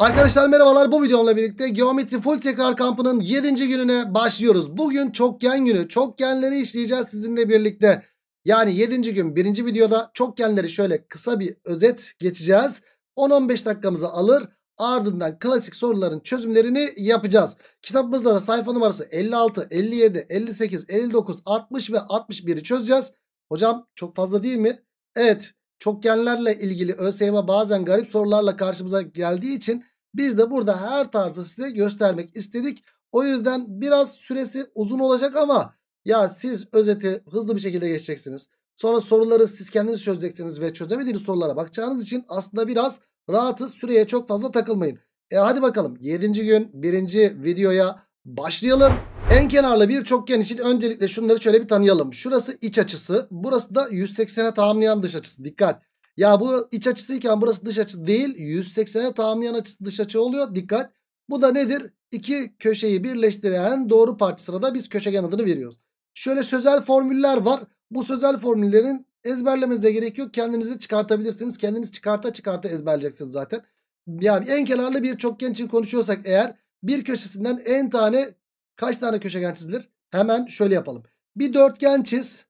Arkadaşlar merhabalar bu videomla birlikte geometri full tekrar kampının 7. gününe başlıyoruz. Bugün çokgen günü. Çokgenleri işleyeceğiz sizinle birlikte. Yani 7. gün 1. videoda çokgenleri şöyle kısa bir özet geçeceğiz. 10-15 dakikamızı alır. Ardından klasik soruların çözümlerini yapacağız. Kitabımızda da sayfa numarası 56, 57, 58, 59, 60 ve 61'i çözeceğiz. Hocam çok fazla değil mi? Evet. Çokgenlerle ilgili ÖSYM bazen garip sorularla karşımıza geldiği için biz de burada her tarzı size göstermek istedik. O yüzden biraz süresi uzun olacak ama ya siz özeti hızlı bir şekilde geçeceksiniz. Sonra soruları siz kendiniz çözeceksiniz ve çözemediğiniz sorulara bakacağınız için aslında biraz rahatız. Süreye çok fazla takılmayın. E hadi bakalım 7. gün 1. videoya başlayalım. En kenarlı bir çokgen için öncelikle şunları şöyle bir tanıyalım. Şurası iç açısı, burası da 180'e tamamlayan dış açısı. Dikkat. Ya bu iç açısıyken burası dış açı değil. 180'e tamamen açısı dış açı oluyor. Dikkat. Bu da nedir? İki köşeyi birleştiren doğru parça da biz köşegen adını veriyoruz. Şöyle sözel formüller var. Bu sözel formüllerin ezberlemenize gerek yok. Kendinizi çıkartabilirsiniz. Kendiniz çıkarta çıkarta ezberleyeceksiniz zaten. Yani en kenarlı bir çokgen için konuşuyorsak eğer bir köşesinden en tane kaç tane köşegen çizilir? Hemen şöyle yapalım. Bir dörtgen çiz.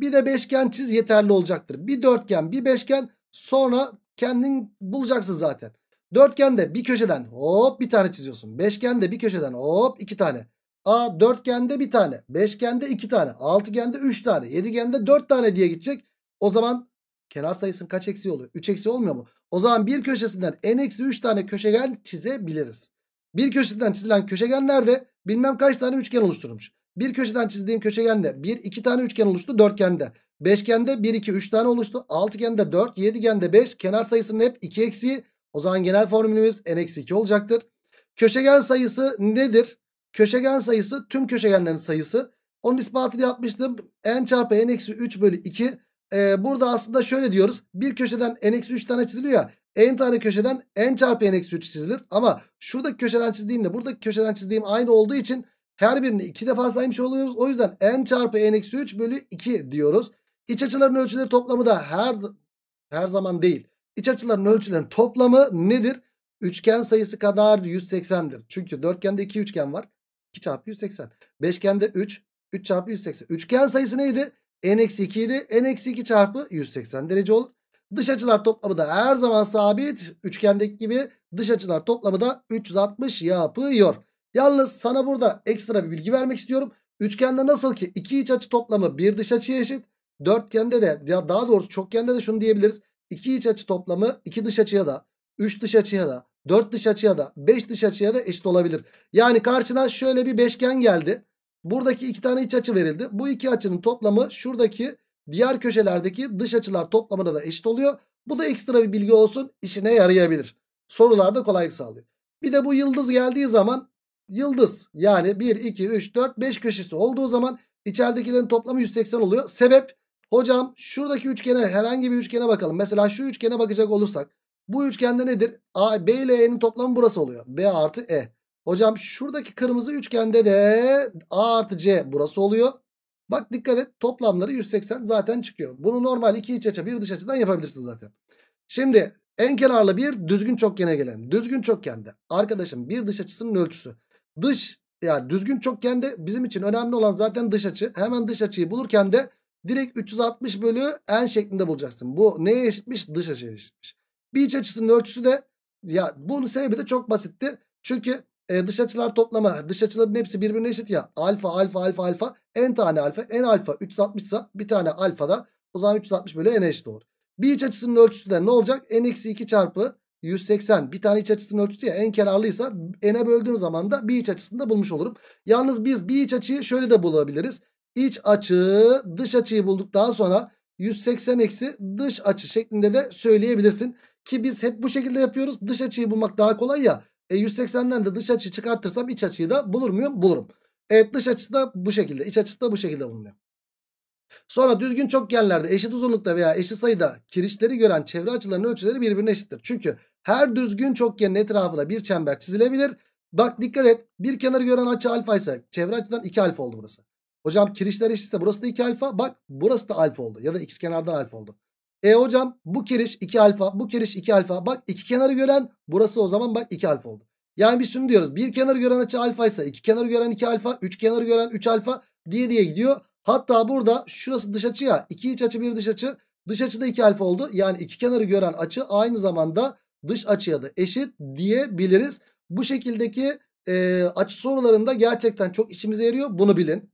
Bir de beşgen çiz yeterli olacaktır. Bir dörtgen bir beşgen sonra kendin bulacaksın zaten. Dörtgende bir köşeden hop bir tane çiziyorsun. Beşgende bir köşeden hop iki tane. A dörtgende bir tane. Beşgende iki tane. Altıgende üç tane. Yedigende dört tane diye gidecek. O zaman kenar sayısının kaç eksi oluyor? Üç eksi olmuyor mu? O zaman bir köşesinden en eksi üç tane köşegen çizebiliriz. Bir köşesinden çizilen köşegenlerde bilmem kaç tane üçgen oluşturmuş. Bir köşeden çizdiğim köşegende 1 2 tane üçgen oluştu dörtgende. Beşgende 1 2 3 tane oluştu. Altıgende 4, yedigende 5. Kenar sayısının hep 2 eksiği. O zaman genel formülümüz n eksi 2 olacaktır. Köşegen sayısı nedir? Köşegen sayısı tüm köşegenlerin sayısı. Onun ispatını yapmıştım. n çarpı n eksi 3 bölü 2. Ee, burada aslında şöyle diyoruz. Bir köşeden n eksi 3 tane çiziliyor ya. n tane köşeden n çarpı n eksi 3 çizilir. Ama şuradaki köşeden çizdiğimle buradaki köşeden çizdiğim aynı olduğu için her birini 2 defa saymış oluyoruz. O yüzden n çarpı n eksi 3 bölü 2 diyoruz. İç açıların ölçüleri toplamı da her, her zaman değil. İç açıların ölçülerin toplamı nedir? Üçgen sayısı kadar 180'dir. Çünkü dörtgende 2 üçgen var. 2 çarpı 180. Beşgende 3. 3 çarpı 180. Üçgen sayısı neydi? n eksi 2 idi. n eksi 2 çarpı 180 derece olur. Dış açılar toplamı da her zaman sabit. Üçgendeki gibi dış açılar toplamı da 360 yapıyor. Yalnız sana burada ekstra bir bilgi vermek istiyorum. Üçgende nasıl ki iki iç açı toplamı bir dış açıya eşit. Dörtgende de ya daha doğrusu çokgende de şunu diyebiliriz. İki iç açı toplamı iki dış açıya da üç dış açıya da dört dış açıya da beş dış açıya da eşit olabilir. Yani karşına şöyle bir beşgen geldi. Buradaki iki tane iç açı verildi. Bu iki açının toplamı şuradaki diğer köşelerdeki dış açılar toplamına da eşit oluyor. Bu da ekstra bir bilgi olsun işine yarayabilir. Sorularda kolaylık sağlıyor. Bir de bu yıldız geldiği zaman yıldız yani 1, 2, 3, 4, 5 köşesi olduğu zaman içeridekilerin toplamı 180 oluyor. Sebep hocam şuradaki üçgene herhangi bir üçgene bakalım. Mesela şu üçgene bakacak olursak bu üçgende nedir? A, B ile E'nin toplamı burası oluyor. B artı E. Hocam şuradaki kırmızı üçgende de A artı C burası oluyor. Bak dikkat et toplamları 180 zaten çıkıyor. Bunu normal iki iç açı bir dış açıdan yapabilirsin zaten. Şimdi en kenarlı bir düzgün çokgene gelelim. Düzgün çokgende arkadaşım bir dış açısının ölçüsü dış yani düzgün çokgen de bizim için önemli olan zaten dış açı. Hemen dış açıyı bulurken de direkt 360 bölü n şeklinde bulacaksın. Bu neye eşitmiş? Dış açıya eşitmiş. Bir iç açısının ölçüsü de ya bunun sebebi de çok basitti. Çünkü e, dış açılar toplama dış açıların hepsi birbirine eşit ya. Alfa alfa alfa alfa n tane alfa n alfa 360 ise bir tane alfa da o zaman 360 bölü n eşit olur. Bir iç açısının ölçüsü de ne olacak? n eksi 2 çarpı 180 bir tane iç açısının ölçüsü ya en kenarlıysa n'e böldüğüm zaman da bir iç açısını da bulmuş olurum. Yalnız biz bir iç açıyı şöyle de bulabiliriz. İç açı dış açıyı bulduk daha sonra 180 eksi dış açı şeklinde de söyleyebilirsin. Ki biz hep bu şekilde yapıyoruz. Dış açıyı bulmak daha kolay ya. E 180'den de dış açıyı çıkartırsam iç açıyı da bulur muyum? Bulurum. Evet dış açısı da bu şekilde. iç açısı da bu şekilde bulunuyor. Sonra düzgün çokgenlerde eşit uzunlukta veya eşit sayıda kirişleri gören çevre açılarının ölçüleri birbirine eşittir. Çünkü her düzgün çokgenin etrafına bir çember çizilebilir. Bak dikkat et bir kenarı gören açı alfa ise çevre açıdan 2 alfa oldu burası. Hocam kirişler eşitse burası da 2 alfa bak burası da alfa oldu ya da x kenardan alfa oldu. E hocam bu kiriş 2 alfa bu kiriş 2 alfa bak iki kenarı gören burası o zaman bak 2 alfa oldu. Yani biz şunu diyoruz bir kenarı gören açı alfa ise iki kenarı gören 2 alfa üç kenarı gören 3 alfa diye diye gidiyor. Hatta burada şurası dış açı ya. 2 iç açı 1 dış açı. Dış açı da 2 alfa oldu. Yani iki kenarı gören açı aynı zamanda dış açıya da eşit diyebiliriz. Bu şekildeki e, açı sorularında gerçekten çok içimize yarıyor. Bunu bilin.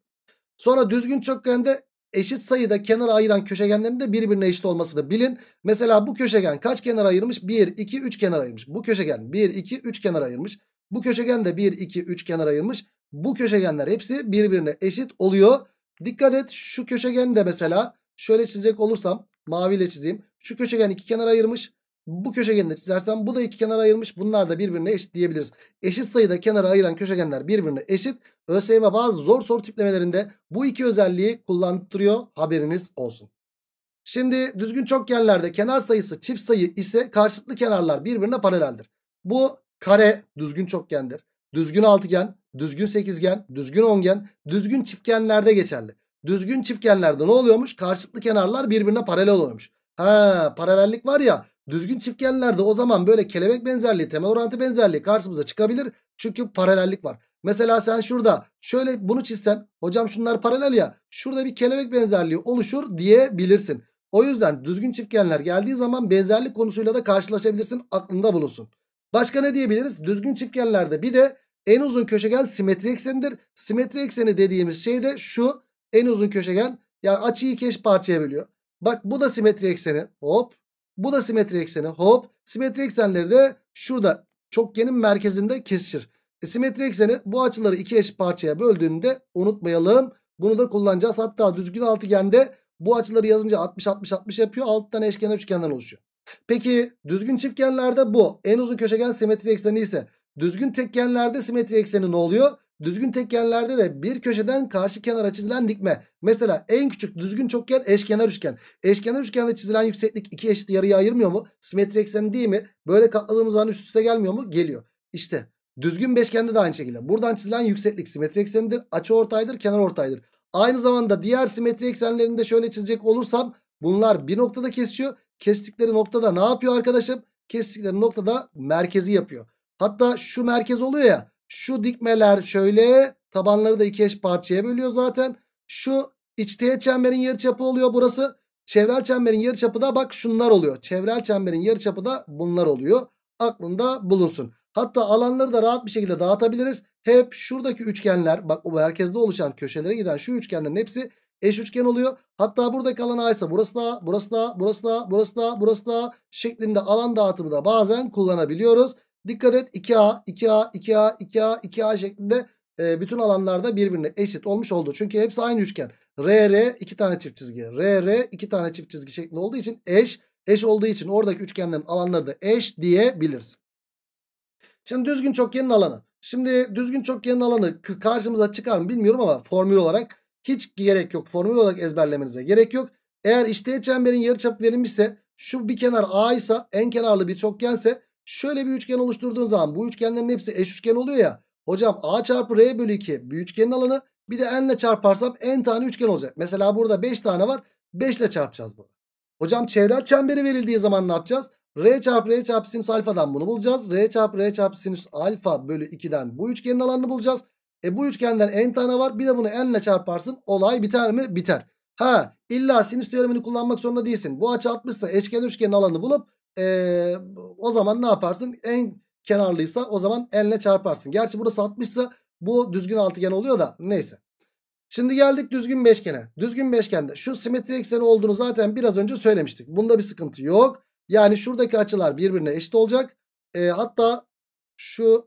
Sonra düzgün çokgende eşit sayıda kenara ayıran köşegenlerin de birbirine eşit olmasını bilin. Mesela bu köşegen kaç kenar ayırmış? 1, 2, 3 kenar ayırmış. Bu köşegen 1, 2, 3 kenar ayırmış. Bu köşegen de 1, 2, 3 kenar ayırmış. Bu köşegenler hepsi birbirine eşit oluyor. Dikkat et şu köşegen de mesela şöyle çizecek olursam maviyle çizeyim. Şu köşegen iki kenara ayırmış. Bu köşegeni de çizersem bu da iki kenara ayırmış. Bunlar da birbirine eşit diyebiliriz. Eşit sayıda kenara ayıran köşegenler birbirine eşit. ÖSYM bazı zor soru tiplemelerinde bu iki özelliği kullandırıyor. Haberiniz olsun. Şimdi düzgün çokgenlerde kenar sayısı çift sayı ise karşıtlı kenarlar birbirine paraleldir. Bu kare düzgün çokgendir. Düzgün altıgen düzgün sekizgen, düzgün ongen, düzgün çiftgenlerde geçerli. Düzgün çiftgenlerde ne oluyormuş? Karşılıklı kenarlar birbirine paralel oluyormuş. Ha paralellik var ya düzgün çiftgenlerde o zaman böyle kelebek benzerliği, temel orantı benzerliği karşımıza çıkabilir. Çünkü paralellik var. Mesela sen şurada şöyle bunu çizsen hocam şunlar paralel ya şurada bir kelebek benzerliği oluşur diyebilirsin. O yüzden düzgün çiftgenler geldiği zaman benzerlik konusuyla da karşılaşabilirsin aklında bulunsun. Başka ne diyebiliriz? Düzgün çiftgenlerde bir de en uzun köşegen simetri eksenidir. Simetri ekseni dediğimiz şey de şu. En uzun köşegen yani açıyı iki eş parçaya bölüyor. Bak bu da simetri ekseni. Hop. Bu da simetri ekseni. Hop. Simetri eksenleri de şurada çokgenin merkezinde kesişir. E, simetri ekseni bu açıları iki eş parçaya böldüğünde unutmayalım. Bunu da kullanacağız. Hatta düzgün altıgende bu açıları yazınca 60-60-60 yapıyor. alttan eşkenar üçgenden oluşuyor. Peki düzgün çiftgenlerde bu. En uzun köşegen simetri ekseni ise Düzgün tekgenlerde simetri ekseni ne oluyor? Düzgün tekgenlerde de bir köşeden karşı kenara çizilen dikme. Mesela en küçük düzgün çokgen eşkenar üçgen. Eşkenar üçgende çizilen yükseklik iki eşit yarıya ayırmıyor mu? Simetri ekseni değil mi? Böyle katladığımız zaman üst üste gelmiyor mu? Geliyor. İşte düzgün beşgende de aynı şekilde. Buradan çizilen yükseklik simetri eksenidir. Açı ortaydır, kenar ortaydır. Aynı zamanda diğer simetri eksenlerini de şöyle çizecek olursam bunlar bir noktada kesiyor. Kestikleri noktada ne yapıyor arkadaşım? Kestikleri noktada merkezi yapıyor. Hatta şu merkez oluyor ya. Şu dikmeler şöyle tabanları da iki eş parçaya bölüyor zaten. Şu içteğe çemberin yarıçapı oluyor burası. Çevrel çemberin yarıçapı da bak şunlar oluyor. Çevrel çemberin yarıçapı da bunlar oluyor. Aklında bulunsun. Hatta alanları da rahat bir şekilde dağıtabiliriz. Hep şuradaki üçgenler bak bu merkezde oluşan köşelere giden şu üçgenlerin hepsi eş üçgen oluyor. Hatta buradaki alan aysa, burası da burası da burası da burası da burası da şeklinde alan dağıtımı da bazen kullanabiliyoruz. Dikkat et 2A, 2A, 2A, 2A, 2A şeklinde e, bütün alanlarda birbirine eşit olmuş oldu. Çünkü hepsi aynı üçgen. RR iki tane çift çizgi, RR iki tane çift çizgi şeklinde olduğu için eş, eş olduğu için oradaki üçgenlerin alanları da eş diyebiliriz. Şimdi düzgün çokgenin alanı. Şimdi düzgün çokgenin alanı karşımıza çıkar mı bilmiyorum ama formül olarak hiç gerek yok. Formül olarak ezberlemenize gerek yok. Eğer işte çemberin yarıçapı verilmişse şu bir kenar A ise en kenarlı bir çokgense Şöyle bir üçgen oluşturduğun zaman bu üçgenlerin hepsi eş üçgen oluyor ya. Hocam A çarpı R bölü 2 bir üçgenin alanı bir de n ile çarparsam n tane üçgen olacak. Mesela burada 5 tane var 5 ile çarpacağız burada Hocam çevrel çemberi verildiği zaman ne yapacağız? R çarpı R çarpı sinüs alfadan bunu bulacağız. R çarpı R çarpı sinüs alfa bölü 2'den bu üçgenin alanını bulacağız. E bu üçgenden n tane var. Bir de bunu n ile çarparsın. Olay biter mi? Biter. Ha illa sinüs teoremini kullanmak zorunda değilsin. Bu açı 60 ise eşkenar üçgenin alanı bulup ee, o zaman ne yaparsın? En kenarlıysa o zaman enle çarparsın. Gerçi burası 60 ise bu düzgün altıgen oluyor da neyse. Şimdi geldik düzgün beşgene. Düzgün beşgende şu simetri ekseni olduğunu zaten biraz önce söylemiştik. Bunda bir sıkıntı yok. Yani şuradaki açılar birbirine eşit olacak. E, hatta şu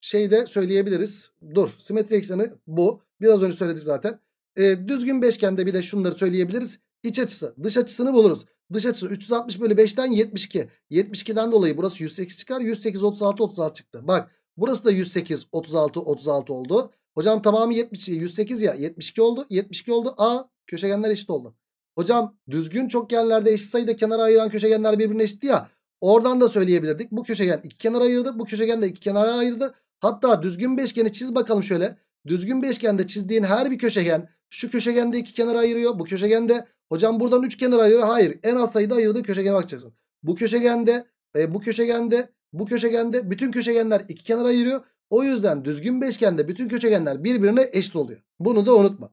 şeyde söyleyebiliriz. Dur simetri ekseni bu. Biraz önce söyledik zaten. E, düzgün beşgende bir de şunları söyleyebiliriz. İç açısı dış açısını buluruz. Dış açısı 360 bölü 5'ten 72. 72'den dolayı burası 108 çıkar. 108 36 36 çıktı. Bak burası da 108 36 36 oldu. Hocam tamamı 70, 108 e, ya 72 oldu. 72 oldu. A köşegenler eşit oldu. Hocam düzgün çokgenlerde eşit sayıda kenara ayıran köşegenler birbirine eşitti ya. Oradan da söyleyebilirdik. Bu köşegen iki kenara ayırdı. Bu köşegen de iki kenara ayırdı. Hatta düzgün beşgeni çiz bakalım şöyle. Düzgün beşgende çizdiğin her bir köşegen şu köşegende iki kenara ayırıyor. Bu köşegende Hocam buradan üç kenar ayırıyor. Hayır. En az sayıda ayırdığı köşegene bakacaksın. Bu köşegende, e, bu köşegende, bu köşegende bütün köşegenler iki kenar ayırıyor. O yüzden düzgün beşgende bütün köşegenler birbirine eşit oluyor. Bunu da unutma.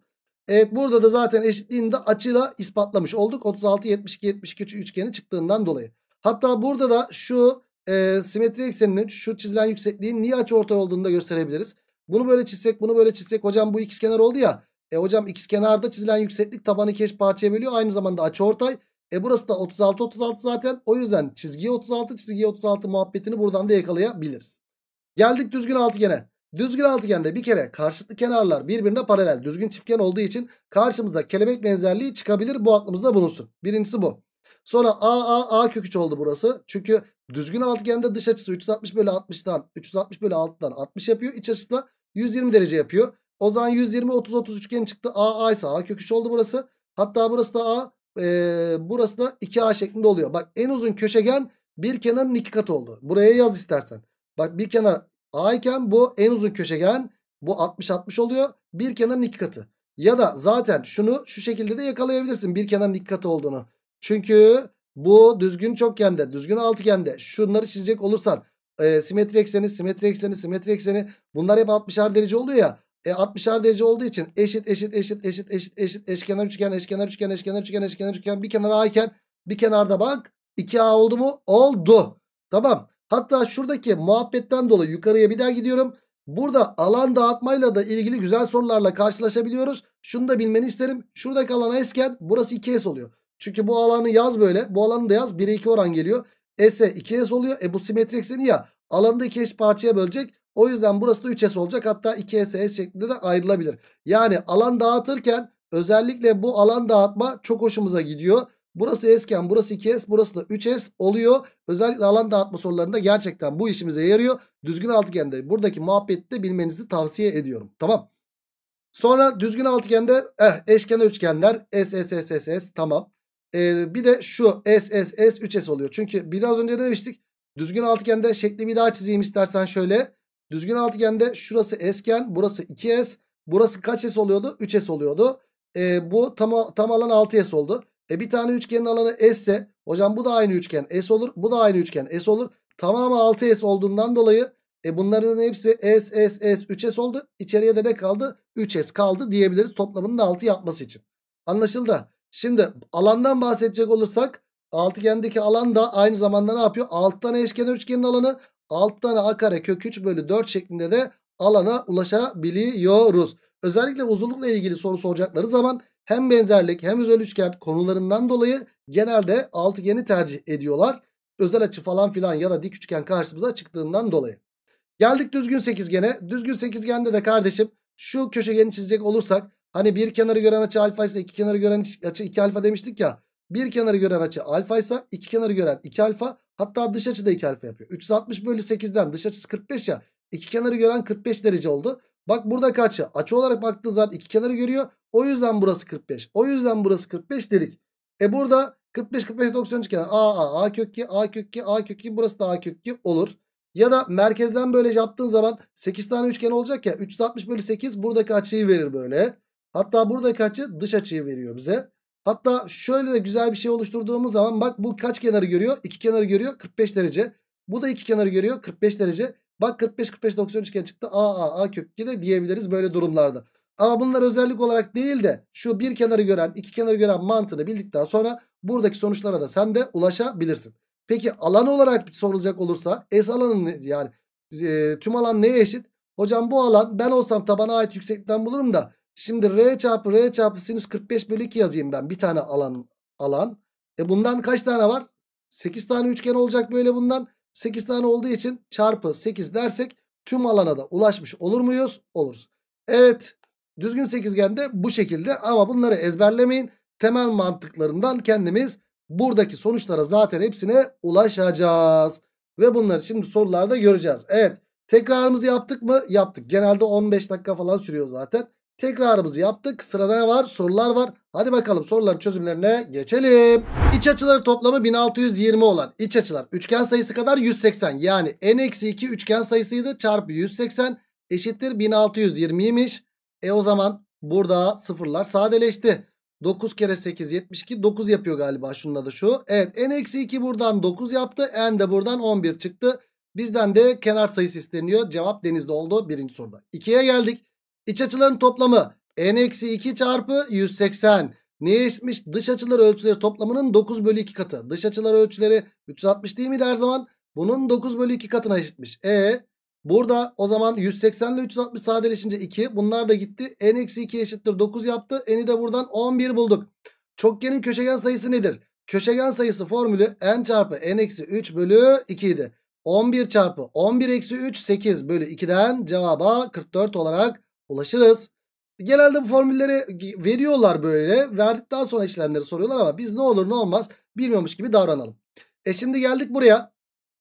Evet burada da zaten eşitliğini de açıyla ispatlamış olduk. 36, 72, 72 üçgeni çıktığından dolayı. Hatta burada da şu e, simetri ekseninin şu çizilen yüksekliğin niye açı ortay olduğunu da gösterebiliriz. Bunu böyle çizsek bunu böyle çizsek hocam bu ikizkenar oldu ya. E hocam x kenarda çizilen yükseklik tabanı keş parçaya bölüyor. Aynı zamanda açıortay. E burası da 36 36 zaten. O yüzden çizgiye 36 çizgiye 36 muhabbetini buradan da yakalayabiliriz. Geldik düzgün altıgene. Düzgün altıgende bir kere karşılıklı kenarlar birbirine paralel. Düzgün çiftgen olduğu için karşımıza kelebek benzerliği çıkabilir. Bu aklımızda bulunsun. Birincisi bu. Sonra A A A kök 3 oldu burası. Çünkü düzgün altıgende dış açısı 360 bölü 60'dan 360 bölü 6'dan 60 yapıyor. İç açısı da 120 derece yapıyor. O zaman 120 30 30 üçgen çıktı. A A ise A kök oldu burası. Hatta burası da A e, burası da 2A şeklinde oluyor. Bak en uzun köşegen bir kenarın iki katı oldu. Buraya yaz istersen. Bak bir kenar A iken bu en uzun köşegen bu 60-60 oluyor. Bir kenarın iki katı. Ya da zaten şunu şu şekilde de yakalayabilirsin bir kenarın iki katı olduğunu. Çünkü bu düzgün çokgende, düzgün altıgende şunları çizecek olursan e, simetri ekseni, simetri ekseni, simetri ekseni bunlar hep 60'ar derece oluyor ya. E 60'ar derece olduğu için eşit eşit eşit eşit eşit eşit eşkenar üçgen eşkenar üçgen eşkenar üçgen eşkenar üçgen bir kenar A bir kenarda bak 2A oldu mu? Oldu. Tamam. Hatta şuradaki muhabbetten dolayı yukarıya bir daha gidiyorum. Burada alan dağıtmayla da ilgili güzel sorularla karşılaşabiliyoruz. Şunu da bilmeni isterim. Şuradaki alan S'ken burası 2S oluyor. Çünkü bu alanı yaz böyle. Bu alanı da yaz. 1'e 2 oran geliyor. S'e 2S oluyor. E bu simetri ekseni ya. Alanı da iki eş parçaya bölecek. O yüzden burası da 3S olacak. Hatta 2SS şeklinde de ayrılabilir. Yani alan dağıtırken özellikle bu alan dağıtma çok hoşumuza gidiyor. Burası esken burası 2S burası da 3S oluyor. Özellikle alan dağıtma sorularında gerçekten bu işimize yarıyor. Düzgün altıgende buradaki muhabbeti de bilmenizi tavsiye ediyorum. Tamam. Sonra düzgün altıgende eh, eşkenar üçgenler S S S S S tamam. Ee, bir de şu S S S 3S oluyor. Çünkü biraz önce demiştik düzgün altıgende şekli bir daha çizeyim istersen şöyle. Düzgün altıgende şurası esgen burası 2s burası kaç s oluyordu? 3s oluyordu. E, bu tam, tam alan 6s oldu. E bir tane üçgenin alanı s ise hocam bu da aynı üçgen s olur. Bu da aynı üçgen s olur. Tamamı 6s olduğundan dolayı e bunların hepsi s s s 3s oldu. İçeriye de ne kaldı? 3s kaldı diyebiliriz toplamının 6 yapması için. Anlaşıldı. Şimdi alandan bahsedecek olursak altıgendeki alan da aynı zamanda ne yapıyor? Alttan eşkenar üçgenin alanı 6 tane a kare kök 3 bölü 4 şeklinde de alana ulaşabiliyoruz. Özellikle uzunlukla ilgili soru soracakları zaman hem benzerlik hem özel üçgen konularından dolayı genelde altıgeni tercih ediyorlar. Özel açı falan filan ya da dik üçgen karşımıza çıktığından dolayı. Geldik düzgün sekizgene. Düzgün sekizgende de kardeşim şu köşegeni çizecek olursak hani bir kenarı gören açı alfa ise iki kenarı gören açı iki alfa demiştik ya. Bir kenarı gören açı alfa ise iki kenarı gören iki alfa. Hatta dış açı da 2 alfa yapıyor. 360 bölü 8'den dış açısı 45 ya. İki kenarı gören 45 derece oldu. Bak buradaki açı. Açı olarak baktığı zaman iki kenarı görüyor. O yüzden burası 45. O yüzden burası 45 dedik. E burada 45 45 90 kenar. A A A kök 2 A kök 2 A kök 2 burası da A kök 2 olur. Ya da merkezden böyle yaptığın zaman 8 tane üçgen olacak ya. 360 bölü 8 buradaki açıyı verir böyle. Hatta buradaki açı dış açıyı veriyor bize. Hatta şöyle de güzel bir şey oluşturduğumuz zaman bak bu kaç kenarı görüyor? İki kenarı görüyor 45 derece. Bu da iki kenarı görüyor 45 derece. Bak 45 45 90 üçgen çıktı. A A A kökü de diyebiliriz böyle durumlarda. Ama bunlar özellik olarak değil de şu bir kenarı gören iki kenarı gören mantığını bildikten sonra buradaki sonuçlara da sen de ulaşabilirsin. Peki alan olarak sorulacak olursa S alanın yani e, tüm alan neye eşit? Hocam bu alan ben olsam tabana ait yükseklikten bulurum da Şimdi R çarpı R çarpı sinüs 45 bölü 2 yazayım ben. Bir tane alan alan. E bundan kaç tane var? 8 tane üçgen olacak böyle bundan. 8 tane olduğu için çarpı 8 dersek tüm alana da ulaşmış olur muyuz? Oluruz. Evet düzgün sekizgen de bu şekilde ama bunları ezberlemeyin. Temel mantıklarından kendimiz buradaki sonuçlara zaten hepsine ulaşacağız. Ve bunları şimdi sorularda göreceğiz. Evet tekrarımızı yaptık mı? Yaptık. Genelde 15 dakika falan sürüyor zaten. Tekrarımızı yaptık. Sırada ne var? Sorular var. Hadi bakalım soruların çözümlerine geçelim. İç açıları toplamı 1620 olan iç açılar üçgen sayısı kadar 180. Yani n-2 üçgen sayısıydı çarpı 180 eşittir 1620'ymiş. E o zaman burada sıfırlar sadeleşti. 9 kere 8 72 9 yapıyor galiba şununla da şu. Evet n-2 buradan 9 yaptı. N de buradan 11 çıktı. Bizden de kenar sayısı isteniyor. Cevap denizde oldu birinci soruda. 2'ye geldik. İç açıların toplamı n-2 çarpı 180. Neye eşitmiş? Dış açılar ölçüleri toplamının 9 bölü 2 katı. Dış açılar ölçüleri 360 değil mi her zaman? Bunun 9 bölü 2 katına eşitmiş. E burada o zaman 180 ile 360 sadeleşince 2. Bunlar da gitti. n-2 eşittir 9 yaptı. n'i de buradan 11 bulduk. Çokgenin köşegen sayısı nedir? Köşegen sayısı formülü n çarpı n-3 bölü 2 idi. 11 çarpı 11 eksi 3 8 bölü 2'den cevaba 44 olarak ulaşırız. Genelde bu formülleri veriyorlar böyle. Verdikten sonra işlemleri soruyorlar ama biz ne olur ne olmaz bilmiyormuş gibi davranalım. E şimdi geldik buraya.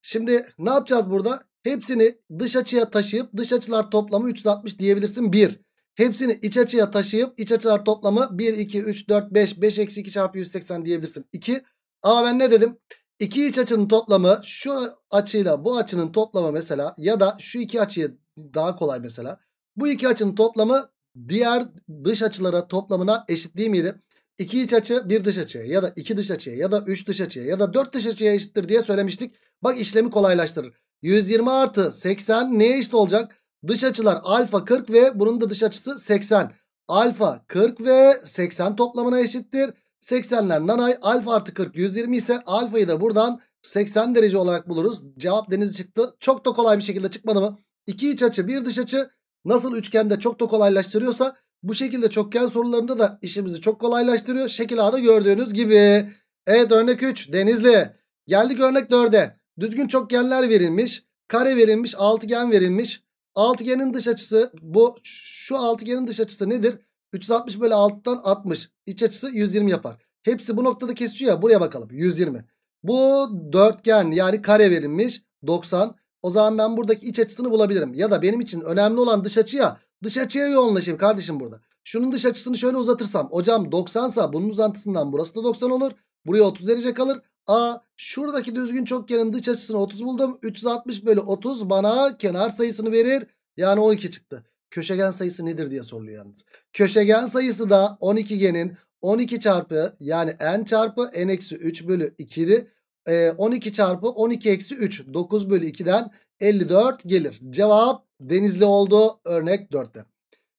Şimdi ne yapacağız burada? Hepsini dış açıya taşıyıp dış açılar toplamı 360 diyebilirsin 1. Hepsini iç açıya taşıyıp iç açılar toplamı 1, 2, 3, 4, 5, 5, eksi 2 çarpı 180 diyebilirsin. 2. ama ben ne dedim? İki iç açının toplamı şu açıyla bu açının toplamı mesela ya da şu iki açıyı daha kolay mesela. Bu iki açının toplamı diğer dış açılara toplamına eşit değil miydi? İki iç açı bir dış açıya ya da iki dış açıya ya da üç dış açıya ya da dört dış açıya eşittir diye söylemiştik. Bak işlemi kolaylaştırır. 120 artı 80 neye eşit olacak? Dış açılar alfa 40 ve bunun da dış açısı 80. Alfa 40 ve 80 toplamına eşittir. 80'ler nanay alfa artı 40 120 ise alfayı da buradan 80 derece olarak buluruz. Cevap deniz çıktı. Çok da kolay bir şekilde çıkmadı mı? İki iç açı bir dış açı Nasıl üçgende çok da kolaylaştırıyorsa bu şekilde çokgen sorularında da işimizi çok kolaylaştırıyor. Şekil A'da gördüğünüz gibi. Evet örnek 3 denizli. Geldik örnek 4'e. Düzgün çokgenler verilmiş. Kare verilmiş. Altıgen verilmiş. Altıgenin dış açısı bu. Şu altıgenin dış açısı nedir? 360 bölü 6'dan 60. İç açısı 120 yapar. Hepsi bu noktada kesiyor ya. Buraya bakalım. 120. Bu dörtgen yani kare verilmiş. 90. O zaman ben buradaki iç açısını bulabilirim. Ya da benim için önemli olan dış açıya, Dış açıya yoğunlaşayım kardeşim burada. Şunun dış açısını şöyle uzatırsam. Hocam 90 sa bunun uzantısından burası da 90 olur. Buraya 30 derece kalır. A şuradaki düzgün çokgenin dış açısını 30 buldum. 360 bölü 30 bana kenar sayısını verir. Yani 12 çıktı. Köşegen sayısı nedir diye soruluyor yalnız. Köşegen sayısı da 12 genin 12 çarpı yani n çarpı n eksi 3 bölü 2'di e, ee, 12 çarpı 12 eksi 3 9 bölü 2'den 54 gelir. Cevap denizli oldu örnek 4'te.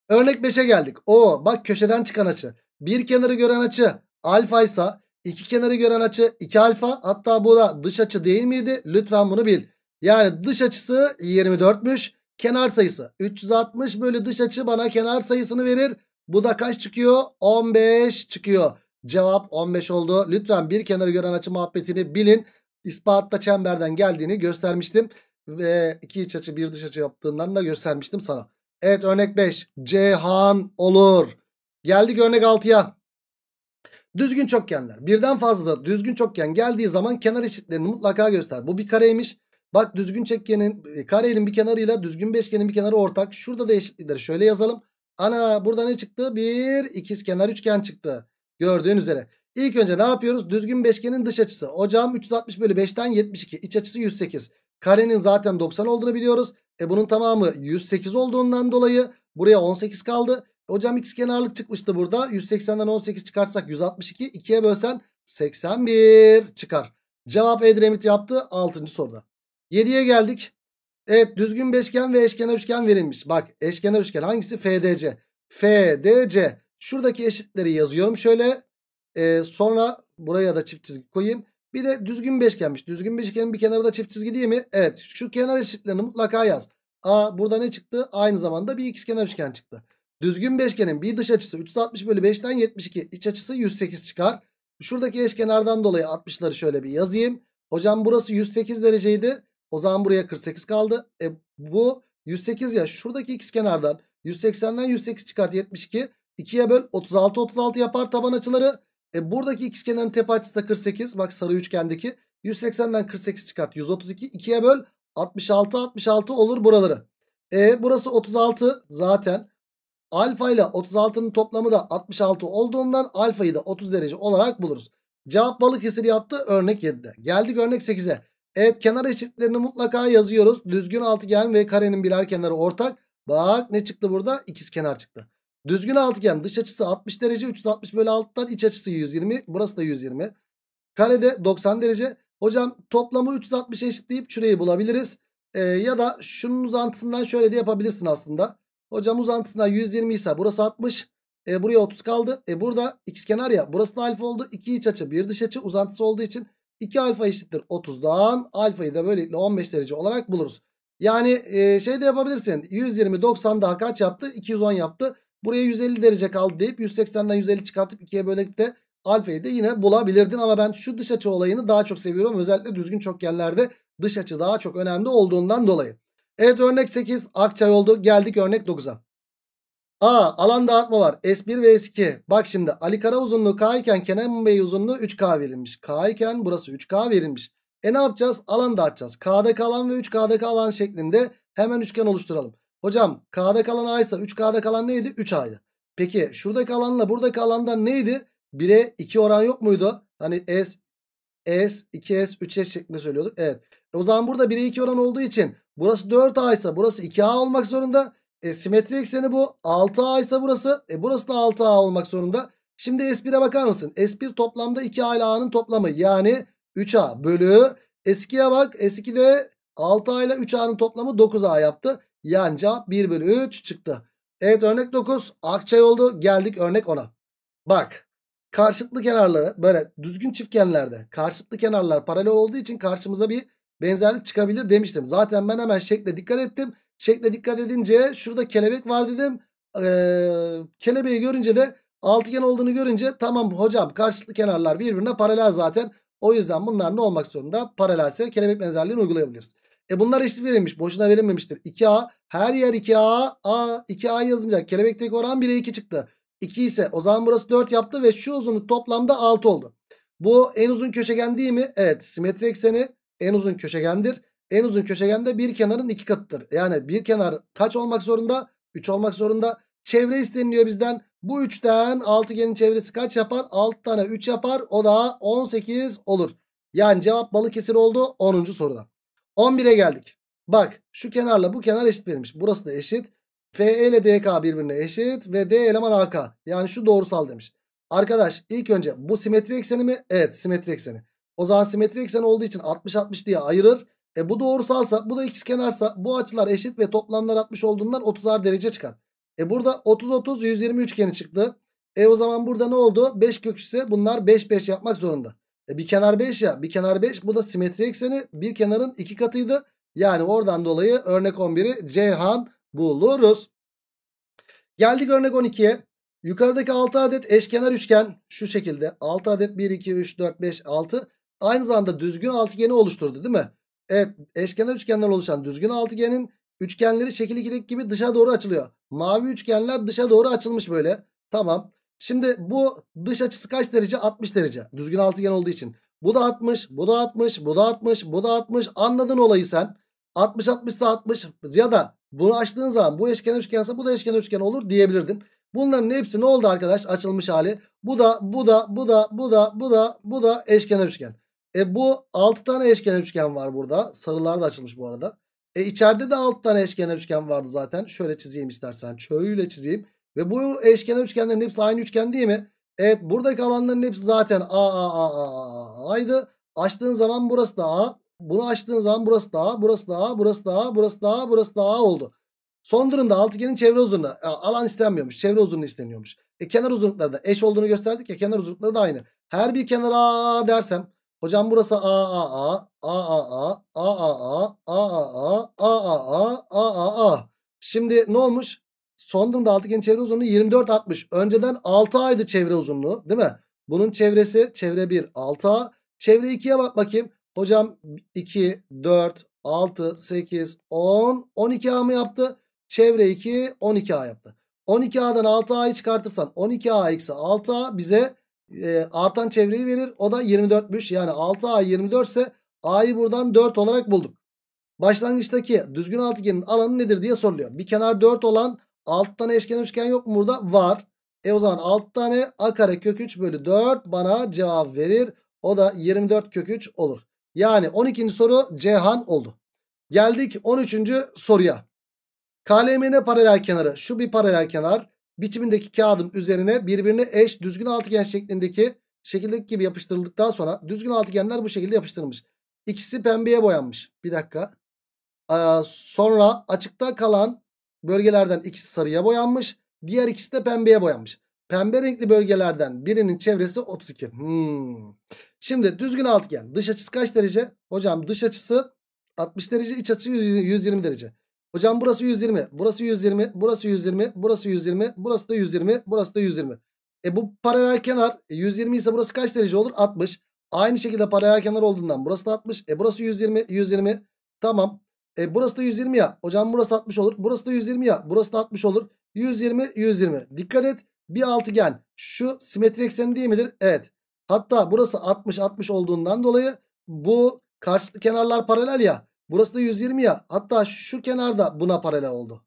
Örnek 5'e geldik. O bak köşeden çıkan açı. Bir kenarı gören açı alfa ise iki kenarı gören açı 2 alfa. Hatta bu da dış açı değil miydi? Lütfen bunu bil. Yani dış açısı 24'müş. Kenar sayısı 360 bölü dış açı bana kenar sayısını verir. Bu da kaç çıkıyor? 15 çıkıyor. Cevap 15 oldu. Lütfen bir kenarı gören açı muhabbetini bilin. İspatla çemberden geldiğini göstermiştim. Ve iki iç açı bir dış açı yaptığından da göstermiştim sana. Evet örnek 5. Cehan olur. Geldik örnek 6'ya. Düzgün çokgenler. Birden fazla düzgün çokgen geldiği zaman kenar eşitlerini mutlaka göster. Bu bir kareymiş. Bak düzgün çekgenin e, karenin bir kenarıyla düzgün beşgenin bir kenarı ortak. Şurada da eşitlikleri şöyle yazalım. Ana burada ne çıktı? Bir ikiz kenar üçgen çıktı. Gördüğün üzere. İlk önce ne yapıyoruz? Düzgün beşgenin dış açısı. Ocağım 360 bölü 5'ten 72. İç açısı 108. Karenin zaten 90 olduğunu biliyoruz. E bunun tamamı 108 olduğundan dolayı buraya 18 kaldı. E hocam x kenarlık çıkmıştı burada. 180'den 18 çıkarsak 162. 2'ye bölsen 81 çıkar. Cevap Edremit yaptı 6. soruda. 7'ye geldik. Evet düzgün beşgen ve eşkenar üçgen verilmiş. Bak eşkenar üçgen hangisi? FDC. FDC. Şuradaki eşitleri yazıyorum şöyle. E, sonra buraya da çift çizgi koyayım. Bir de düzgün beşgenmiş. Düzgün beşgenin bir kenarı da çift çizgi değil mi? Evet. Şu kenar eşitlerini mutlaka yaz. A burada ne çıktı? Aynı zamanda bir ikizkenar üçgen çıktı. Düzgün beşgenin bir dış açısı 360 bölü 5'ten 72. iç açısı 108 çıkar. Şuradaki eşkenardan dolayı 60'ları şöyle bir yazayım. Hocam burası 108 dereceydi. O zaman buraya 48 kaldı. E bu 108 ya. Şuradaki ikiz kenardan. 180'den 108 çıkart 72. 2'ye böl 36 36 yapar taban açıları. E buradaki x kenarın tepe açısı da 48. Bak sarı üçgendeki. 180'den 48 çıkart. 132 2'ye böl 66 66 olur buraları. E burası 36 zaten. Alfa ile 36'nın toplamı da 66 olduğundan alfayı da 30 derece olarak buluruz. Cevap balık Balıkesir yaptı örnek 7'de. Geldik örnek 8'e. Evet kenar eşitlerini mutlaka yazıyoruz. Düzgün altıgen ve karenin birer kenarı ortak. Bak ne çıktı burada? İkiz kenar çıktı. Düzgün altıgen dış açısı 60 derece. 360 bölü 6'dan iç açısı 120. Burası da 120. Karede 90 derece. Hocam toplamı 360 eşitleyip şurayı bulabiliriz. Ee, ya da şunun uzantısından şöyle de yapabilirsin aslında. Hocam uzantısından 120 ise burası 60. E, buraya 30 kaldı. E, burada x kenar ya. Burası da alfa oldu. 2 iç açı 1 dış açı uzantısı olduğu için 2 alfa eşittir 30'dan. Alfayı da böylelikle 15 derece olarak buluruz. Yani e, şey de yapabilirsin. 120 90 daha kaç yaptı? 210 yaptı. Buraya 150 derece kaldı deyip 180'den 150 çıkartıp 2'ye böldükte alfayı da yine bulabilirdin. Ama ben şu dış açı olayını daha çok seviyorum. Özellikle düzgün çokgenlerde dış açı daha çok önemli olduğundan dolayı. Evet örnek 8 Akçay oldu. Geldik örnek 9'a. A alan dağıtma var. S1 ve S2. Bak şimdi Ali Kara uzunluğu K iken Kenan Bey uzunluğu 3K verilmiş. K iken burası 3K verilmiş. E ne yapacağız? Alan dağıtacağız. K'daki alan ve 3K'daki alan şeklinde hemen üçgen oluşturalım. Hocam K'da kalan Aysa ise 3K'da kalan neydi? 3A'ydı. Peki şuradaki alanla buradaki alandan neydi? 1'e 2 oran yok muydu? Hani S, S, 2S, 3S şeklinde söylüyorduk. Evet. E, o zaman burada 1'e 2 oran olduğu için burası 4A ise burası 2A olmak zorunda. E, simetri ekseni bu. 6A ise burası. E, burası da 6A olmak zorunda. Şimdi S1'e bakar mısın? S1 toplamda 2A ile A'nın toplamı. Yani 3A bölü S2'ye bak. S2'de 6A ile 3A'nın toplamı 9A yaptı. Yanca cevap 1 bölü 3 çıktı. Evet örnek 9 akçay oldu geldik örnek 10'a. Bak karşıtlı kenarları böyle düzgün çiftgenlerde karşıtlı kenarlar paralel olduğu için karşımıza bir benzerlik çıkabilir demiştim. Zaten ben hemen şekle dikkat ettim. Şekle dikkat edince şurada kelebek var dedim. Ee, kelebeği görünce de altıgen olduğunu görünce tamam hocam karşılıklı kenarlar birbirine paralel zaten. O yüzden bunlar ne olmak zorunda? Paralelse kelebek benzerliğini uygulayabiliriz. E bunlar eşit verilmiş. Boşuna verilmemiştir. 2A her yer 2A. A 2A yazınca kelebekteki oran 1'e 2 çıktı. 2 ise o zaman burası 4 yaptı ve şu uzunluk toplamda 6 oldu. Bu en uzun köşegen değil mi? Evet simetri ekseni en uzun köşegendir. En uzun köşegende bir kenarın iki katıdır. Yani bir kenar kaç olmak zorunda? 3 olmak zorunda. Çevre isteniliyor bizden. Bu 3'ten altıgenin çevresi kaç yapar? 6 tane 3 yapar. O da 18 olur. Yani cevap balık Balıkesir oldu 10. soruda. 11'e geldik. Bak şu kenarla bu kenar eşit verilmiş. Burası da eşit. FE ile DK birbirine eşit ve D eleman AK. Yani şu doğrusal demiş. Arkadaş ilk önce bu simetri ekseni mi? Evet simetri ekseni. O zaman simetri eksen olduğu için 60-60 diye ayırır. E bu doğrusalsa bu da kenarsa, bu açılar eşit ve toplamlar 60 olduğundan 30'ar derece çıkar. E burada 30-30 120 üçgeni çıktı. E o zaman burada ne oldu? 5 kök ise bunlar 5-5 yapmak zorunda. E bir kenar 5 ya. Bir kenar 5. Bu da simetri ekseni. Bir kenarın iki katıydı. Yani oradan dolayı örnek 11'i Ceyhan buluruz. Geldik örnek 12'ye. Yukarıdaki 6 adet eşkenar üçgen şu şekilde. 6 adet 1, 2, 3, 4, 5, 6. Aynı zamanda düzgün altıgeni oluşturdu değil mi? Evet eşkenar üçgenler oluşan düzgün altıgenin üçgenleri şekil ikilik gibi dışa doğru açılıyor. Mavi üçgenler dışa doğru açılmış böyle. Tamam. Şimdi bu dış açısı kaç derece? 60 derece. Düzgün altıgen olduğu için. Bu da 60, bu da 60, bu da 60, bu da 60. Anladın olayı sen. 60 60 ise 60 ya da bunu açtığın zaman bu eşkenar üçgense bu da eşkenar üçgen olur diyebilirdin. Bunların hepsi ne oldu arkadaş? Açılmış hali. Bu da bu da bu da bu da bu da bu da eşkenar üçgen. E bu 6 tane eşkenar üçgen var burada. Sarılar da açılmış bu arada. E içeride de 6 tane eşkenar üçgen vardı zaten. Şöyle çizeyim istersen. Şöyle çizeyim. Ve bu eşkenar üçgenlerin hepsi aynı üçgen değil mi? Evet buradaki alanların hepsi zaten A A A A a A'ydı. Açtığın zaman burası da A. Bunu açtığın zaman burası da A, burası da A, burası da A, burası da A, burası da A oldu. Son durumda altıgenin çevre uzunluğu alan istenmiyormuş. Çevre uzunluğu isteniyormuş. E kenar uzunlukları da eş olduğunu gösterdik ya kenar uzunlukları da aynı. Her bir kenara A dersem hocam burası A A A A A A A A A A A A A A A A A Şimdi ne olmuş? Son durumda altıgenin çevre uzunluğu 24 60. Önceden 6 aydı çevre uzunluğu değil mi? Bunun çevresi çevre 1 6 Çevre 2'ye bak bakayım. Hocam 2, 4, 6, 8, 10, 12 A mı yaptı? Çevre 2, 12 A yaptı. 12 A'dan 6 A'yı çıkartırsan 12 A eksi 6 A bize e, artan çevreyi verir. O da 24'müş. Yani 6 A 24 ise A'yı buradan 4 olarak bulduk. Başlangıçtaki düzgün altıgenin alanı nedir diye soruluyor. Bir kenar 4 olan 6 tane eşkenar üçgen yok mu burada? Var. E o zaman 6 tane a kare kök 3 bölü 4 bana cevap verir. O da 24 kök 3 olur. Yani 12. soru Cihan oldu. Geldik 13. soruya. KLM'nin paralel kenarı şu bir paralel kenar biçimindeki kağıdın üzerine birbirine eş düzgün altıgen şeklindeki şekildeki gibi yapıştırıldıktan sonra düzgün altıgenler bu şekilde yapıştırılmış. İkisi pembeye boyanmış. Bir dakika. Ee, sonra açıkta kalan bölgelerden ikisi sarıya boyanmış. Diğer ikisi de pembeye boyanmış. Pembe renkli bölgelerden birinin çevresi 32. Hmm. Şimdi düzgün altıgen. Dış açısı kaç derece? Hocam dış açısı 60 derece, iç açısı 120 derece. Hocam burası 120, burası 120, burası 120, burası 120, burası da 120, burası da 120. E bu paralel kenar 120 e ise burası kaç derece olur? 60. Aynı şekilde paralel kenar olduğundan burası da 60. E burası 120, 120. Tamam. E burası da 120 ya. Hocam burası 60 olur. Burası da 120 ya. Burası da 60 olur. 120 120. Dikkat et. Bir altıgen. Şu simetri ekseni değil midir? Evet. Hatta burası 60 60 olduğundan dolayı bu karşılıklı kenarlar paralel ya. Burası da 120 ya. Hatta şu kenarda buna paralel oldu.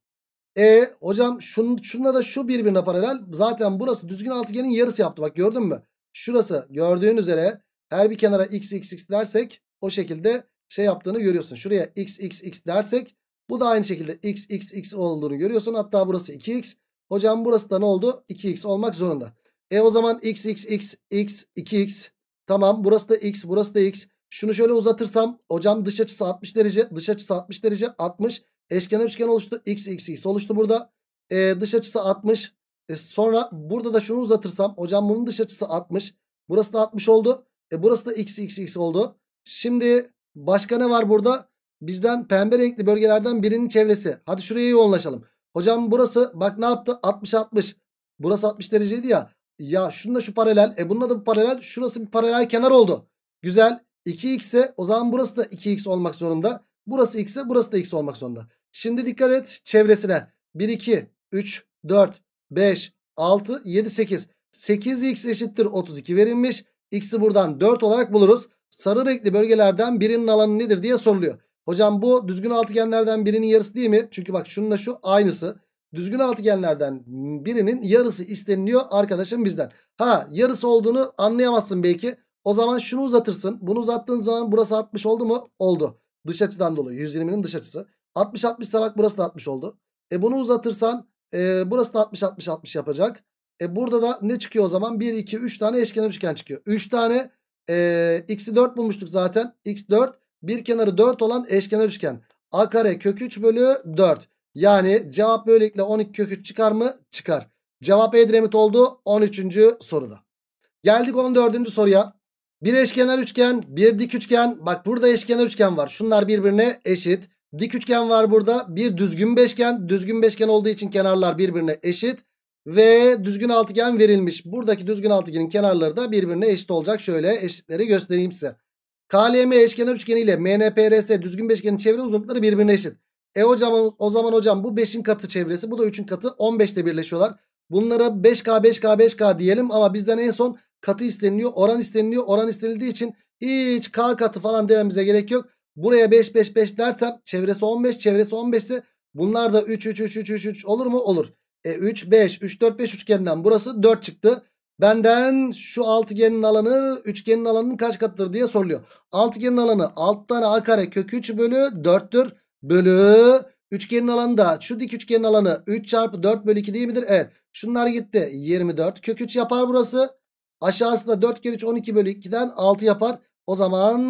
E hocam şun, şununla da şu birbirine paralel. Zaten burası düzgün altıgenin yarısı yaptı. Bak gördün mü? Şurası gördüğün üzere her bir kenara x x x dersek o şekilde şey yaptığını görüyorsun. Şuraya x x x dersek bu da aynı şekilde x x x olduğunu görüyorsun. Hatta burası 2x. Hocam burası da ne oldu? 2x olmak zorunda. E o zaman x x x x 2x. Tamam burası da x burası da x. Şunu şöyle uzatırsam hocam dış açısı 60 derece dış açısı 60 derece 60 eşkenar üçgen oluştu x x x oluştu burada e, dış açısı 60 e, sonra burada da şunu uzatırsam hocam bunun dış açısı 60 burası da 60 oldu e, burası da x x x oldu şimdi Başka ne var burada? Bizden pembe renkli bölgelerden birinin çevresi. Hadi şuraya yoğunlaşalım. Hocam burası bak ne yaptı? 60 60. Burası 60 dereceydi ya. Ya şununla şu paralel. E bununla da bu paralel. Şurası bir paralel kenar oldu. Güzel. 2x'e o zaman burası da 2x olmak zorunda. Burası x'e burası da x olmak zorunda. Şimdi dikkat et çevresine. 1 2 3 4 5 6 7 8. 8x eşittir 32 verilmiş. X'i buradan 4 olarak buluruz sarı renkli bölgelerden birinin alanı nedir diye soruluyor. Hocam bu düzgün altıgenlerden birinin yarısı değil mi? Çünkü bak şununla şu aynısı. Düzgün altıgenlerden birinin yarısı isteniliyor arkadaşım bizden. Ha yarısı olduğunu anlayamazsın belki. O zaman şunu uzatırsın. Bunu uzattığın zaman burası 60 oldu mu? Oldu. Dış açıdan dolayı. 120'nin dış açısı. 60 60 bak burası da 60 oldu. E bunu uzatırsan e, burası da 60 60 60 yapacak. E burada da ne çıkıyor o zaman? 1 2 3 tane eşkenar üçgen çıkıyor. 3 tane ee, x'i 4 bulmuştuk zaten. x 4 bir kenarı 4 olan eşkenar üçgen. A kare kök 3 bölü 4. Yani cevap böylelikle 12 kök 3 çıkar mı? Çıkar. Cevap Edremit oldu 13. soruda. Geldik 14. soruya. Bir eşkenar üçgen, bir dik üçgen. Bak burada eşkenar üçgen var. Şunlar birbirine eşit. Dik üçgen var burada. Bir düzgün beşgen. Düzgün beşgen olduğu için kenarlar birbirine eşit. Ve düzgün altıgen verilmiş. Buradaki düzgün altıgenin kenarları da birbirine eşit olacak. Şöyle eşitleri göstereyim size. KLM eşkenar üçgeni ile MNPRS düzgün beşgenin çevre uzunlukları birbirine eşit. E hocam o zaman hocam bu 5'in katı çevresi bu da 3'ün katı 15'te birleşiyorlar. Bunlara 5K 5K 5K diyelim ama bizden en son katı isteniliyor oran isteniliyor oran istenildiği için hiç K katı falan dememize gerek yok. Buraya 5 5 5 dersem çevresi 15 çevresi 15 ise bunlar da 3 3 3 3 3 3 olur mu? Olur. E 3 5 3 4 5 üçgenden burası 4 çıktı. Benden şu altıgenin alanı üçgenin alanının kaç katıdır diye soruluyor. Altıgenin alanı 6 tane a kare kök 3 bölü 4'tür. Bölü üçgenin alanı da şu dik üçgenin alanı 3 çarpı 4 bölü 2 değil midir? Evet. Şunlar gitti. 24 kök 3 yapar burası. Aşağısı da 4 kere 3 12 bölü 2'den 6 yapar. O zaman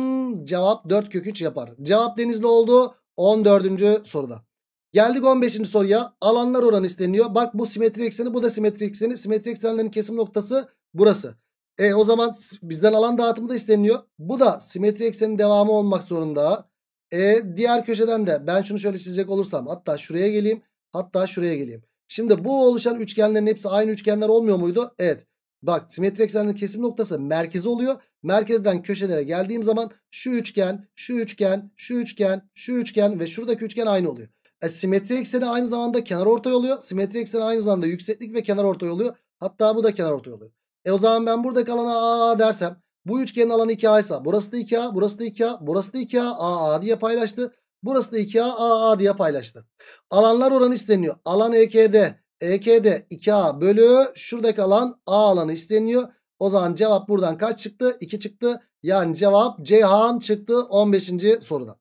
cevap 4 kök 3 yapar. Cevap denizli oldu 14. soruda. Geldik 15. soruya. Alanlar oranı isteniyor. Bak bu simetri ekseni bu da simetri ekseni. Simetri eksenlerin kesim noktası burası. E o zaman bizden alan dağıtımı da isteniyor. Bu da simetri eksenin devamı olmak zorunda. E diğer köşeden de ben şunu şöyle çizecek olursam hatta şuraya geleyim. Hatta şuraya geleyim. Şimdi bu oluşan üçgenlerin hepsi aynı üçgenler olmuyor muydu? Evet. Bak simetri eksenlerin kesim noktası merkezi oluyor. Merkezden köşelere geldiğim zaman şu üçgen, şu üçgen, şu üçgen, şu üçgen ve şuradaki üçgen aynı oluyor. E, simetri ekseni aynı zamanda kenar ortay oluyor. Simetri ekseni aynı zamanda yükseklik ve kenar ortay oluyor. Hatta bu da kenar ortay oluyor. E o zaman ben buradaki alana AA dersem bu üçgenin alanı 2A ise burası da 2A, burası da 2A, burası da 2A, AA diye paylaştı. Burası da 2A, AA diye paylaştı. Alanlar oranı isteniyor. Alan EK'de, EK'de 2A bölü şuradaki alan A alanı isteniyor. O zaman cevap buradan kaç çıktı? 2 çıktı. Yani cevap Ceyhan çıktı 15. soruda.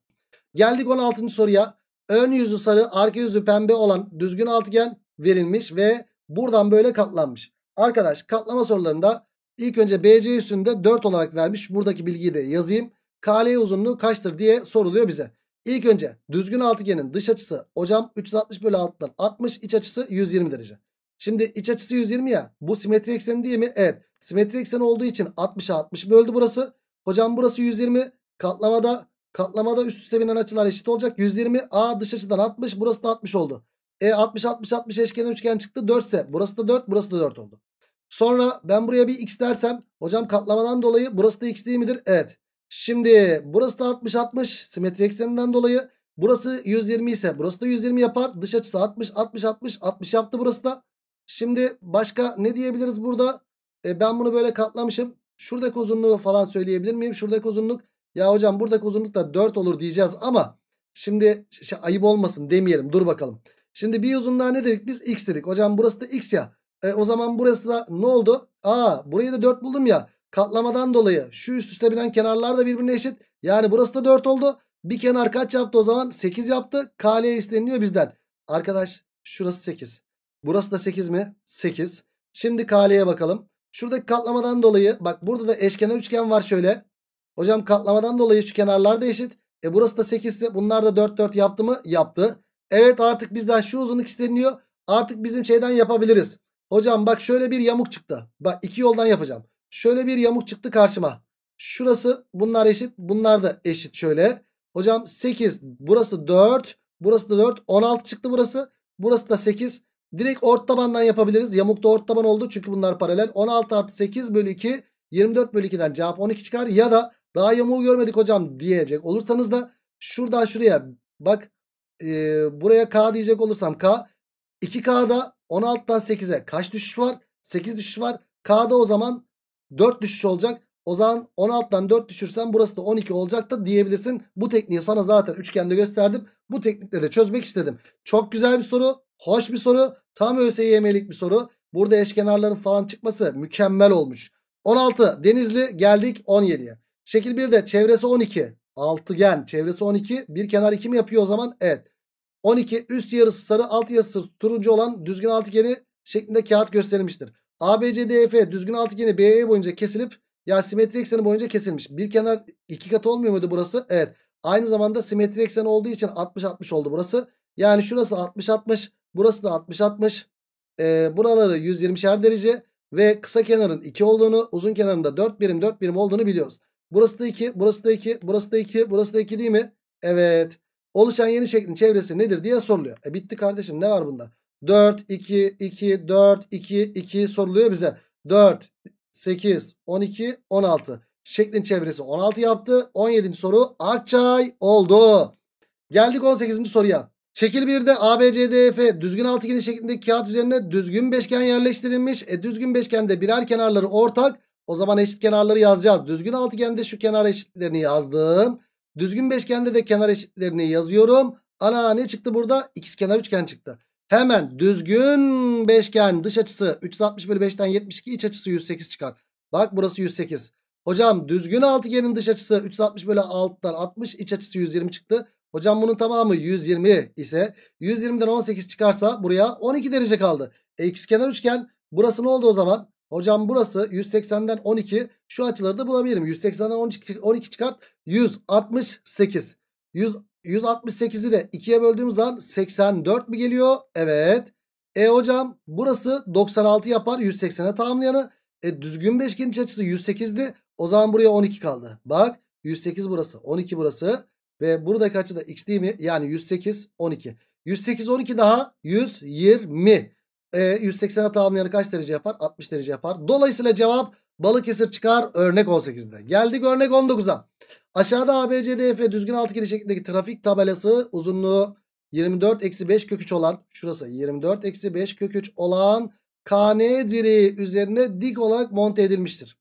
Geldik 16. soruya. Ön yüzü sarı arka yüzü pembe olan düzgün altıgen verilmiş ve buradan böyle katlanmış. Arkadaş katlama sorularında ilk önce BC üstünde 4 olarak vermiş. Buradaki bilgiyi de yazayım. KL uzunluğu kaçtır diye soruluyor bize. İlk önce düzgün altıgenin dış açısı hocam 360 bölü 6'dan 60 iç açısı 120 derece. Şimdi iç açısı 120 ya bu simetri ekseni değil mi? Evet simetri ekseni olduğu için 60'a 60 böldü burası. Hocam burası 120 katlamada Katlamada üst üste binen açılar eşit olacak. 120 A dış açıdan 60 burası da 60 oldu. E 60 60 60 eşkenar üçgen çıktı 4 ise burası da 4 burası da 4 oldu. Sonra ben buraya bir x dersem hocam katlamadan dolayı burası da x değil midir? Evet. Şimdi burası da 60 60 simetri ekseninden dolayı burası 120 ise burası da 120 yapar. Dış açısı 60 60 60 60 yaptı burası da. Şimdi başka ne diyebiliriz burada? E ben bunu böyle katlamışım. Şuradaki uzunluğu falan söyleyebilir miyim? Şuradaki uzunluk ya hocam buradaki uzunluk da 4 olur diyeceğiz ama şimdi şey, ayıp olmasın demeyelim. Dur bakalım. Şimdi bir uzunluğa ne dedik biz? X dedik. Hocam burası da X ya. E, o zaman burası da ne oldu? Aa burayı da 4 buldum ya. Katlamadan dolayı şu üst üste binen kenarlar da birbirine eşit. Yani burası da 4 oldu. Bir kenar kaç yaptı o zaman? 8 yaptı. KL isteniliyor bizden. Arkadaş şurası 8. Burası da 8 mi? 8. Şimdi KL'ye bakalım. Şuradaki katlamadan dolayı bak burada da eşkenar üçgen var şöyle. Hocam katlamadan dolayı şu kenarlar da eşit. E burası da 8 ise bunlar da 4 4 yaptı mı? Yaptı. Evet artık bizden şu uzunluk isteniyor. Artık bizim şeyden yapabiliriz. Hocam bak şöyle bir yamuk çıktı. Bak iki yoldan yapacağım. Şöyle bir yamuk çıktı karşıma. Şurası bunlar eşit. Bunlar da eşit şöyle. Hocam 8 burası 4. Burası da 4. 16 çıktı burası. Burası da 8. Direkt ort tabandan yapabiliriz. Yamuk da ort taban oldu çünkü bunlar paralel. 16 artı 8 bölü 2 24 bölü 2'den cevap 12 çıkar. Ya da daha yamuğu görmedik hocam diyecek olursanız da şuradan şuraya bak e, buraya K diyecek olursam K 2K'da 16'dan 8'e kaç düşüş var? 8 düşüş var. K'da o zaman 4 düşüş olacak. O zaman 16'dan 4 düşürsen burası da 12 olacak da diyebilirsin. Bu tekniği sana zaten üçgende gösterdim. Bu teknikle de çözmek istedim. Çok güzel bir soru. Hoş bir soru. Tam ÖSYM'lik bir soru. Burada eşkenarların falan çıkması mükemmel olmuş. 16 Denizli geldik 17'ye. Şekil 1'de çevresi 12. Altıgen çevresi 12. Bir kenar 2 mi yapıyor o zaman? Evet. 12 üst yarısı sarı alt yarısı turuncu olan düzgün altıgeni şeklinde kağıt gösterilmiştir. ABCDF e, düzgün altıgeni BE boyunca kesilip ya simetri ekseni boyunca kesilmiş. Bir kenar iki kat olmuyor muydu burası? Evet. Aynı zamanda simetri eksen olduğu için 60-60 oldu burası. Yani şurası 60-60. Burası da 60-60. Ee, buraları 120'şer derece. Ve kısa kenarın 2 olduğunu uzun kenarında 4 birim 4 birim olduğunu biliyoruz. Burası da 2, burası da 2, burası da 2, burası da 2 değil mi? Evet. Oluşan yeni şeklin çevresi nedir diye soruluyor. E bitti kardeşim ne var bunda? 4, 2, 2, 4, 2, 2 soruluyor bize. 4, 8, 12, 16. Şeklin çevresi 16 yaptı. 17. soru Akçay oldu. Geldik 18. soruya. Şekil 1'de ABCDF düzgün altıgeni şeklinde kağıt üzerine düzgün beşgen yerleştirilmiş. E, düzgün beşgende birer kenarları ortak o zaman eşit kenarları yazacağız. Düzgün altıgende şu kenar eşitlerini yazdım. Düzgün beşgende de kenar eşitlerini yazıyorum. Ana ne çıktı burada? İkizkenar üçgen çıktı. Hemen düzgün beşgen dış açısı 360 bölü 5'ten 72 iç açısı 108 çıkar. Bak burası 108. Hocam düzgün altıgenin dış açısı 360 bölü 6'dan 60 iç açısı 120 çıktı. Hocam bunun tamamı 120 ise 120'den 18 çıkarsa buraya 12 derece kaldı. E, ikizkenar üçgen burası ne oldu o zaman? Hocam burası 180'den 12. Şu açıları da bulabilirim. 180'den 12, 12 çıkart. 168. 100, 168'i de 2'ye böldüğümüz zaman 84 mi geliyor? Evet. E hocam burası 96 yapar. 180'e tamamlayanı. E düzgün beşgen iç açısı 108'di. O zaman buraya 12 kaldı. Bak 108 burası. 12 burası. Ve buradaki açı da x değil mi? Yani 108, 12. 108, 12 daha 120 e, ee, 180'e tamamlayanı kaç derece yapar? 60 derece yapar. Dolayısıyla cevap Balıkesir çıkar örnek 18'de. Geldik örnek 19'a. Aşağıda ABCDF düzgün altıgeni şeklindeki trafik tabelası uzunluğu 24 eksi 5 kök 3 olan şurası 24 eksi 5 kök 3 olan KN direği üzerine dik olarak monte edilmiştir.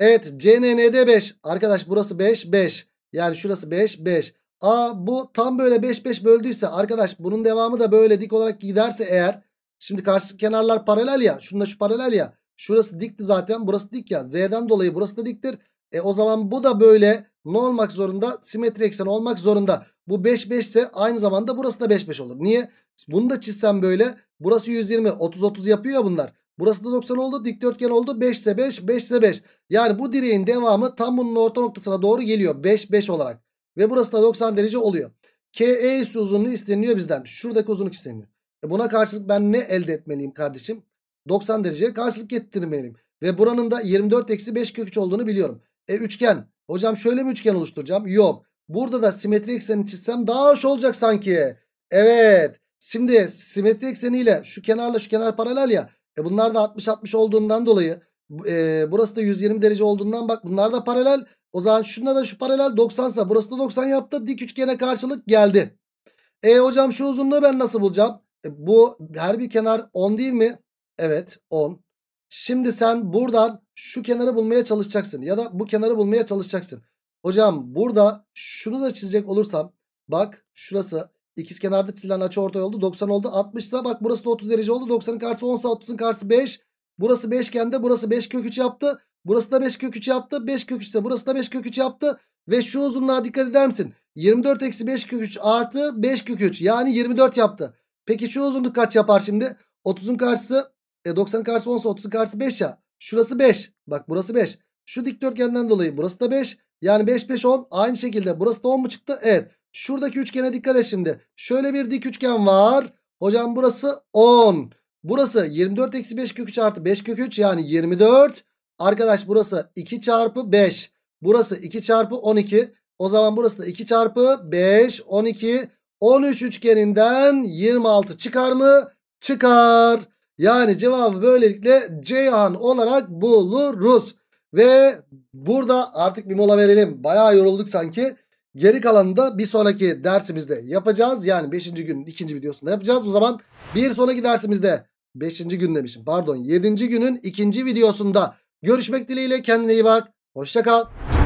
Evet CNN'de 5. Arkadaş burası 5 5. Yani şurası 5 5. A bu tam böyle 5 5 böldüyse arkadaş bunun devamı da böyle dik olarak giderse eğer Şimdi karşı kenarlar paralel ya. Şununla şu paralel ya. Şurası dikti zaten. Burası dik ya. Z'den dolayı burası da diktir. E o zaman bu da böyle ne olmak zorunda? Simetri eksen olmak zorunda. Bu 5 5 ise aynı zamanda burası da 5 5 olur. Niye? Bunu da çizsem böyle. Burası 120. 30 30 yapıyor ya bunlar. Burası da 90 oldu. Dikdörtgen oldu. 5 ise 5. 5 ise 5. Yani bu direğin devamı tam bunun orta noktasına doğru geliyor. 5 5 olarak. Ve burası da 90 derece oluyor. KE e üssü uzunluğu isteniyor bizden. Şuradaki uzunluk isteniyor. E buna karşılık ben ne elde etmeliyim kardeşim? 90 dereceye karşılık getirmeliyim. Ve buranın da 24 eksi 5 kök 3 olduğunu biliyorum. E üçgen. Hocam şöyle mi üçgen oluşturacağım? Yok. Burada da simetri ekseni çizsem daha hoş olacak sanki. Evet. Şimdi simetri ekseniyle şu kenarla şu kenar paralel ya. E bunlar da 60-60 olduğundan dolayı e, burası da 120 derece olduğundan bak bunlar da paralel. O zaman şununla da şu paralel 90 sa burası da 90 yaptı. Dik üçgene karşılık geldi. E hocam şu uzunluğu ben nasıl bulacağım? bu her bir kenar 10 değil mi? Evet 10. Şimdi sen buradan şu kenarı bulmaya çalışacaksın. Ya da bu kenarı bulmaya çalışacaksın. Hocam burada şunu da çizecek olursam. Bak şurası ikiz kenarda çizilen açı ortay oldu. 90 oldu. 60 ise bak burası da 30 derece oldu. 90'ın karşısı 10 ise 30'un karşısı 5. Burası 5 kendi. Burası 5 kök 3 yaptı. Burası da 5 kök 3 yaptı. 5 kök 3 ise burası da 5 kök 3 yaptı. Ve şu uzunluğa dikkat eder misin? 24 eksi 5 kök 3 artı 5 kök 3 yani 24 yaptı. Peki şu uzunluk kaç yapar şimdi? 30'un karşısı e, 90'ın karşısı 10 30'un karşısı 5 ya. Şurası 5. Bak burası 5. Şu dikdörtgenden dolayı burası da 5. Yani 5 5 10 aynı şekilde burası da 10 mu çıktı? Evet. Şuradaki üçgene dikkat et şimdi. Şöyle bir dik üçgen var. Hocam burası 10. Burası 24 eksi 5 kök 3 artı 5 kök 3 yani 24. Arkadaş burası 2 çarpı 5. Burası 2 çarpı 12. O zaman burası da 2 çarpı 5 12. 13 üçgeninden 26 çıkar mı? Çıkar. Yani cevabı böylelikle Ceyhan olarak buluruz. Ve burada artık bir mola verelim. Bayağı yorulduk sanki. Geri kalanı da bir sonraki dersimizde yapacağız. Yani 5. günün 2. videosunda yapacağız. O zaman bir sonraki dersimizde 5. gün demişim pardon 7. günün 2. videosunda görüşmek dileğiyle kendine iyi bak. Hoşçakal.